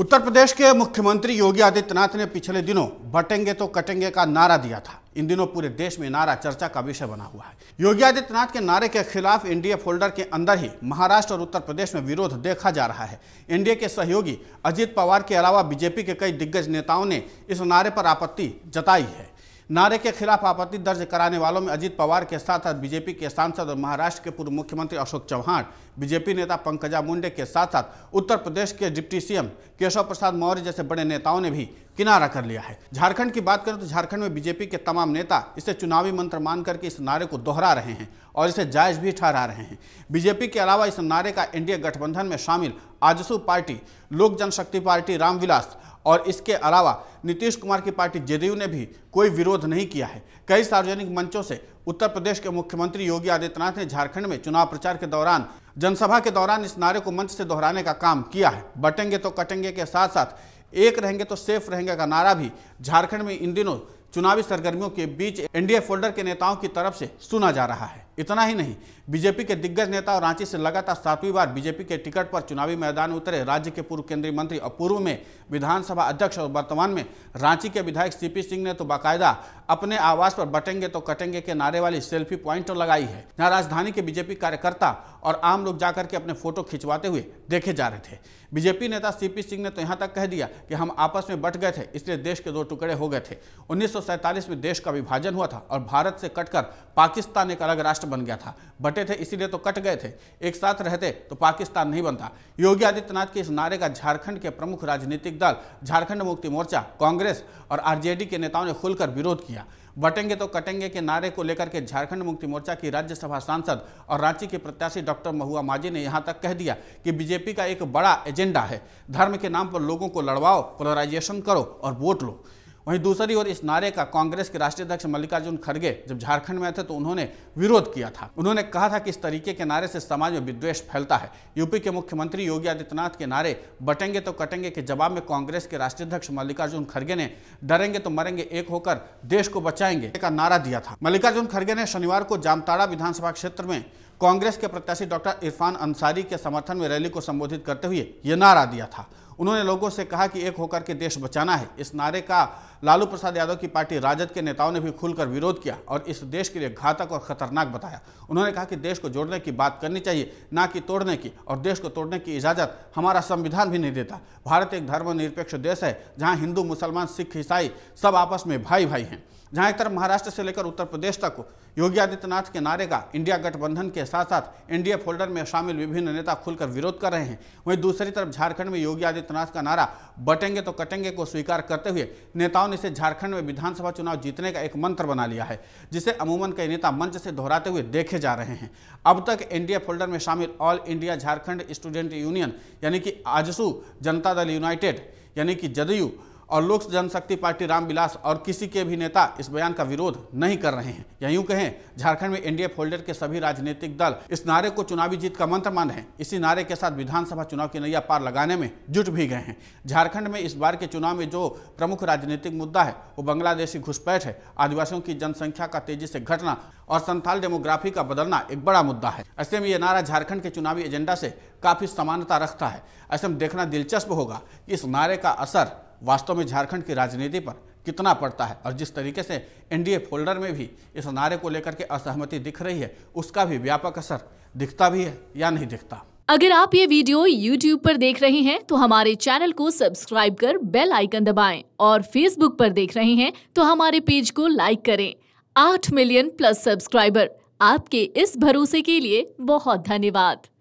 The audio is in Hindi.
उत्तर प्रदेश के मुख्यमंत्री योगी आदित्यनाथ ने पिछले दिनों बटेंगे तो कटेंगे का नारा दिया था इन दिनों पूरे देश में नारा चर्चा का विषय बना हुआ है योगी आदित्यनाथ के नारे के खिलाफ एनडीए फोल्डर के अंदर ही महाराष्ट्र और उत्तर प्रदेश में विरोध देखा जा रहा है एनडीए के सहयोगी अजीत पवार के अलावा बीजेपी के कई दिग्गज नेताओं ने इस नारे पर आपत्ति जताई है नारे के खिलाफ आपत्ति दर्ज कराने वालों में अजीत पवार के साथ साथ बीजेपी के सांसद और महाराष्ट्र के पूर्व मुख्यमंत्री अशोक चौहान बीजेपी नेता पंकजा मुंडे के साथ साथ उत्तर प्रदेश के डिप्टी सीएम केशव प्रसाद मौर्य जैसे बड़े नेताओं ने भी किनारा कर लिया है झारखंड की बात करें तो झारखंड में बीजेपी के तमाम नेता इसे चुनावी मंत्र मान करके इस नारे को दोहरा रहे हैं और इसे जायज भी ठहरा रहे हैं बीजेपी के अलावा इस नारे का एनडीए गठबंधन में शामिल आजसू पार्टी लोक जनशक्ति पार्टी रामविलास और इसके अलावा नीतीश कुमार की पार्टी जेडीयू ने भी कोई विरोध नहीं किया है कई सार्वजनिक मंचों से उत्तर प्रदेश के मुख्यमंत्री योगी आदित्यनाथ ने झारखंड में चुनाव प्रचार के दौरान जनसभा के दौरान इस नारे को मंच से दोहराने का काम किया है बटेंगे तो कटेंगे के साथ साथ एक रहेंगे तो सेफ रहेंगे का नारा भी झारखंड में इन दिनों चुनावी सरगर्मियों के बीच एनडीए फोल्डर के नेताओं की तरफ से सुना जा रहा है इतना ही नहीं बीजेपी के दिग्गज नेता और रांची से लगातार सातवीं बार बीजेपी के टिकट पर चुनावी मैदान उतरे राज्य के पूर्व केंद्रीय मंत्री और पूर्व में विधानसभा अध्यक्ष और वर्तमान में रांची के विधायक सीपी सिंह ने तो बाकायदा अपने आवास पर बटेंगे तो कटेंगे के नारे वाली सेल्फी प्वाइंट लगाई है यहाँ राजधानी के बीजेपी कार्यकर्ता और आम लोग जाकर के अपने फोटो खिंचवाते हुए देखे जा रहे थे बीजेपी नेता सीपी सिंह ने तो यहाँ तक कह दिया कि हम आपस में बट गए थे इसलिए देश के दो टुकड़े हो गए थे उन्नीस में देश का विभाजन हुआ था और भारत से कटकर पाकिस्तान एक अलग राष्ट्र बन गया था बटे थे इसीलिए तो कट गए थे एक साथ रहते तो पाकिस्तान नहीं बनता योगी आदित्यनाथ के इस नारे का झारखंड के प्रमुख राजनीतिक दल झारखंड मुक्ति मोर्चा कांग्रेस और आरजेडी के नेताओं ने खुलकर विरोध किया बटेंगे तो कटेंगे के नारे को लेकर के झारखंड मुक्ति मोर्चा की राज्यसभा सांसद और रांची के प्रत्याशी डॉक्टर महुआ माझी ने यहां तक कह दिया कि बीजेपी का एक बड़ा एजेंडा है धर्म के नाम पर लोगों को लड़वाओ पोलराइजेशन करो और वोट लो वहीं दूसरी ओर इस नारे का कांग्रेस के राष्ट्रीय अध्यक्ष मल्लिकार्जुन खड़गे जब झारखंड में थे तो उन्होंने विरोध किया था उन्होंने कहा था कि इस तरीके के नारे से समाज में विद्वेष फैलता है यूपी के मुख्यमंत्री योगी आदित्यनाथ के नारे बटेंगे तो कटेंगे के जवाब में कांग्रेस के राष्ट्रीय अध्यक्ष मल्लिकार्जुन खड़गे ने डरेंगे तो मरेंगे एक होकर देश को बचाएंगे का नारा दिया था मल्लिकार्जुन खड़गे ने शनिवार को जामताड़ा विधानसभा क्षेत्र में कांग्रेस के प्रत्याशी डॉक्टर इरफान अंसारी के समर्थन में रैली को संबोधित करते हुए ये नारा दिया था उन्होंने लोगों से कहा कि एक होकर के देश बचाना है इस नारे का लालू प्रसाद यादव की पार्टी राजद के नेताओं ने भी खुलकर विरोध किया और इस देश के लिए घातक और खतरनाक बताया उन्होंने कहा कि देश को जोड़ने की बात करनी चाहिए ना कि तोड़ने की और देश को तोड़ने की इजाज़त हमारा संविधान भी नहीं देता भारत एक धर्मनिरपेक्ष देश है जहाँ हिंदू मुसलमान सिख ईसाई सब आपस में भाई भाई हैं जहां एक तरफ महाराष्ट्र से लेकर उत्तर प्रदेश तक योगी आदित्यनाथ के नारे का इंडिया गठबंधन के साथ साथ एनडीए फोल्डर में शामिल विभिन्न नेता खुलकर विरोध कर रहे हैं वहीं दूसरी तरफ झारखंड में योगी आदित्यनाथ का नारा बटेंगे तो कटेंगे को स्वीकार करते हुए नेताओं ने इसे झारखंड में विधानसभा चुनाव जीतने का एक मंत्र बना लिया है जिसे अमूमन कई नेता मंच से दोहराते हुए देखे जा रहे हैं अब तक एनडीए फोल्डर में शामिल all India Jharkhand student union यानी कि आजसू जनता दल यूनाइटेड यानी कि जदयू और लोक जनशक्ति पार्टी रामविलास और किसी के भी नेता इस बयान का विरोध नहीं कर रहे हैं या यूं कहें झारखंड में एनडीए फोल्डर के सभी राजनीतिक दल इस नारे को चुनावी जीत का मंत्र मान रहे हैं इसी नारे के साथ विधानसभा चुनाव की नैया पार लगाने में जुट भी गए हैं झारखंड में इस बार के चुनाव में जो प्रमुख राजनीतिक मुद्दा है वो बांग्लादेशी घुसपैठ है आदिवासियों की जनसंख्या का तेजी से घटना और संथाल डेमोग्राफी का बदलना एक बड़ा मुद्दा है ऐसे में ये नारा झारखंड के चुनावी एजेंडा से काफी समानता रखता है ऐसे में देखना दिलचस्प होगा कि इस नारे का असर वास्तव में झारखंड की राजनीति पर कितना पड़ता है और जिस तरीके से एनडीए फोल्डर में भी इस नारे को लेकर के असहमति दिख रही है उसका भी व्यापक असर दिखता भी है या नहीं दिखता अगर आप ये वीडियो YouTube पर देख रहे हैं तो हमारे चैनल को सब्सक्राइब कर बेल आइकन दबाएं और Facebook पर देख रहे हैं तो हमारे पेज को लाइक करें आठ मिलियन प्लस सब्सक्राइबर आपके इस भरोसे के लिए बहुत धन्यवाद